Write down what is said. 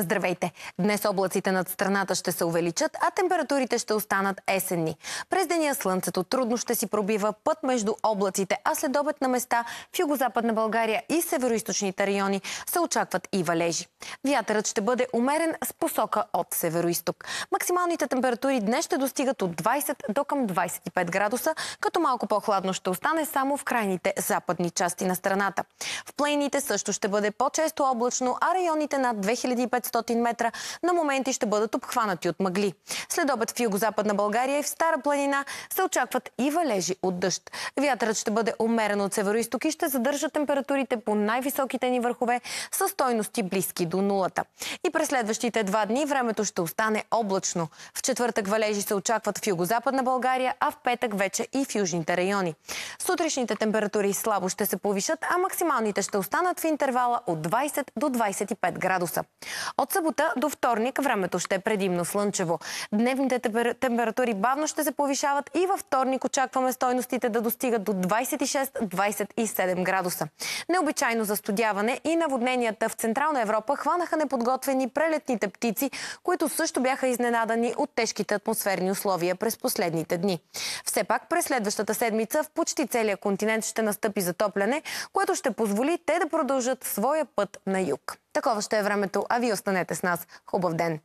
Здравейте! Днес облаците над страната ще се увеличат, а температурите ще останат есенни. През деня слънцето трудно ще си пробива път между облаците, а след обед на места в югозападна България и североисточните райони се очакват и валежи. Вятърът ще бъде умерен с посока от североисток. Максималните температури днес ще достигат от 20 до към 25 градуса, като малко по-хладно ще остане само в крайните западни части на страната. В плейните също ще бъде по-често облачно, а районите над 2500 500 метра, на моменти ще бъдат обхванати от мъгли. След обед в югозападна България и в Стара планина се очакват и валежи от дъжд. Вятърът ще бъде умерен от североизток и ще задържа температурите по най-високите ни върхове с стойности близки до нулата. И през следващите два дни времето ще остане облачно. В четвъртък валежи се очакват в югозападна България, а в петък вече и в южните райони. Сутрешните температури слабо ще се повишат, а максималните ще останат в интервала от 20 до 25 градуса. От събота до вторник времето ще е предимно слънчево. Дневните температури бавно ще се повишават и във вторник очакваме стойностите да достигат до 26-27 градуса. Необичайно застудяване и наводненията в Централна Европа хванаха неподготвени прелетните птици, които също бяха изненадани от тежките атмосферни условия през последните дни. Все пак през следващата седмица в почти целия континент ще настъпи затопляне, което ще позволи те да продължат своя път на юг. Такова ще е времето, а вие останете с нас. Хубав ден!